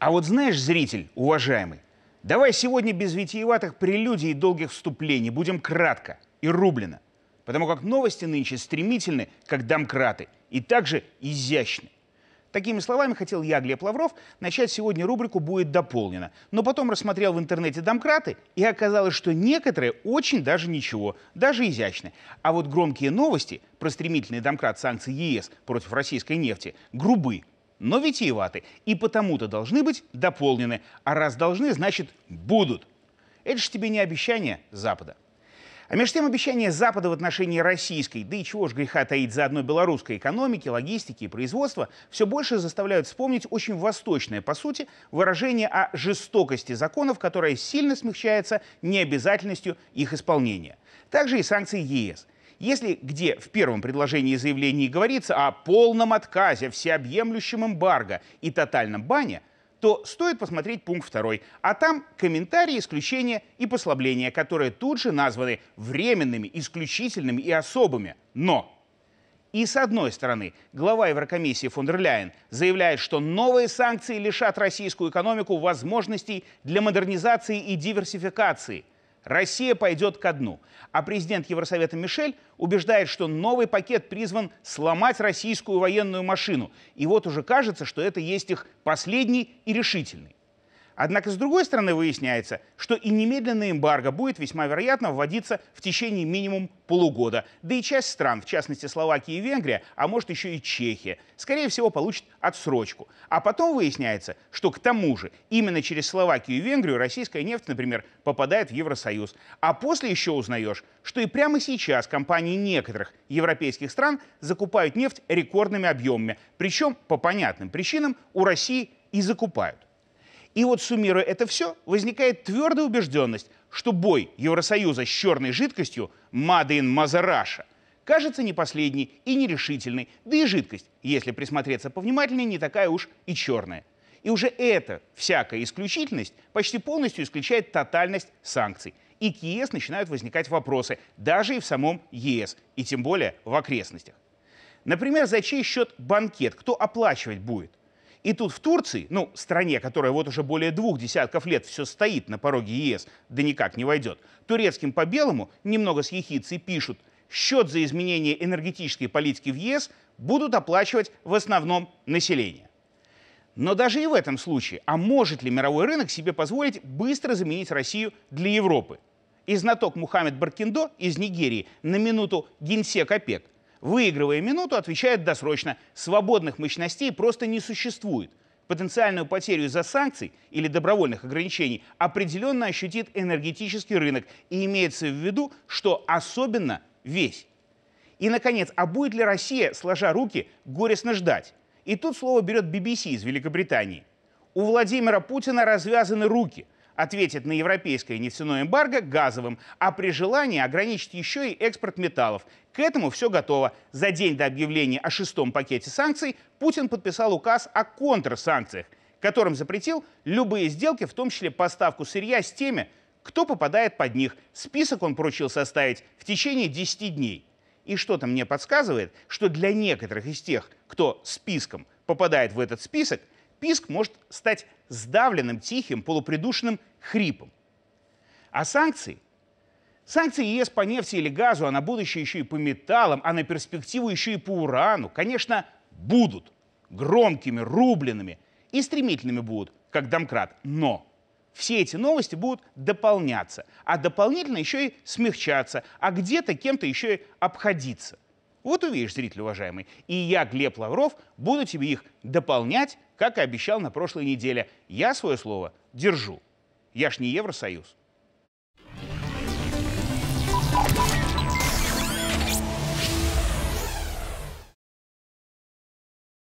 А вот знаешь, зритель, уважаемый, давай сегодня без витиеватых прелюдий и долгих вступлений, будем кратко и рублено, потому как новости нынче стремительны, как домкраты, и также изящны. Такими словами хотел я, Глеб Лавров, начать сегодня рубрику «Будет дополнено». Но потом рассмотрел в интернете домкраты, и оказалось, что некоторые очень даже ничего, даже изящны. А вот громкие новости про стремительный домкрат санкций ЕС против российской нефти грубы, но витиеваты, и потому-то должны быть дополнены. А раз должны, значит будут. Это же тебе не обещание Запада. А между тем обещания Запада в отношении российской, да и чего ж греха таить за одной белорусской экономики, логистики и производства, все больше заставляют вспомнить очень восточное, по сути, выражение о жестокости законов, которое сильно смягчается необязательностью их исполнения. Также и санкции ЕС – если где в первом предложении заявлений говорится о полном отказе, всеобъемлющем эмбарго и тотальном бане, то стоит посмотреть пункт второй. А там комментарии, исключения и послабления, которые тут же названы временными, исключительными и особыми. Но и с одной стороны, глава Еврокомиссии фон дер Ляйен заявляет, что новые санкции лишат российскую экономику возможностей для модернизации и диверсификации – Россия пойдет ко дну. А президент Евросовета Мишель убеждает, что новый пакет призван сломать российскую военную машину. И вот уже кажется, что это есть их последний и решительный. Однако, с другой стороны, выясняется, что и немедленная эмбарго будет весьма вероятно вводиться в течение минимум полугода. Да и часть стран, в частности Словакия и Венгрия, а может еще и Чехия, скорее всего, получит отсрочку. А потом выясняется, что к тому же именно через Словакию и Венгрию российская нефть, например, попадает в Евросоюз. А после еще узнаешь, что и прямо сейчас компании некоторых европейских стран закупают нефть рекордными объемами. Причем, по понятным причинам, у России и закупают. И вот суммируя это все, возникает твердая убежденность, что бой Евросоюза с черной жидкостью «Мадин Мазараша» кажется не последний и нерешительный, да и жидкость, если присмотреться повнимательнее, не такая уж и черная. И уже эта всякая исключительность почти полностью исключает тотальность санкций. И к ЕС начинают возникать вопросы, даже и в самом ЕС, и тем более в окрестностях. Например, за чей счет банкет, кто оплачивать будет? И тут в Турции, ну, стране, которая вот уже более двух десятков лет все стоит на пороге ЕС, да никак не войдет, турецким по белому немного с ехицей пишут, счет за изменение энергетической политики в ЕС будут оплачивать в основном население. Но даже и в этом случае, а может ли мировой рынок себе позволить быстро заменить Россию для Европы? И знаток Мухаммед Баркиндо из Нигерии на минуту генсек ОПЕК – Выигрывая минуту, отвечает досрочно. Свободных мощностей просто не существует. Потенциальную потерю из-за санкций или добровольных ограничений определенно ощутит энергетический рынок. И имеется в виду, что особенно весь. И, наконец, а будет ли Россия, сложа руки, горестно ждать? И тут слово берет BBC из Великобритании. У Владимира Путина развязаны руки – ответит на европейское нефтяное эмбарго газовым, а при желании ограничит еще и экспорт металлов. К этому все готово. За день до объявления о шестом пакете санкций Путин подписал указ о контрсанкциях, которым запретил любые сделки, в том числе поставку сырья с теми, кто попадает под них. Список он поручил составить в течение 10 дней. И что-то мне подсказывает, что для некоторых из тех, кто списком попадает в этот список, писк может стать сдавленным, тихим, полупридушенным хрипом. А санкции? Санкции ЕС по нефти или газу, а на будущее еще и по металлам, а на перспективу еще и по урану, конечно, будут громкими, рубленными и стремительными будут, как домкрат. Но все эти новости будут дополняться, а дополнительно еще и смягчаться, а где-то кем-то еще и обходиться – вот увидишь, зритель уважаемый. И я, Глеб Лавров, буду тебе их дополнять, как и обещал на прошлой неделе. Я свое слово держу. Я ж не Евросоюз.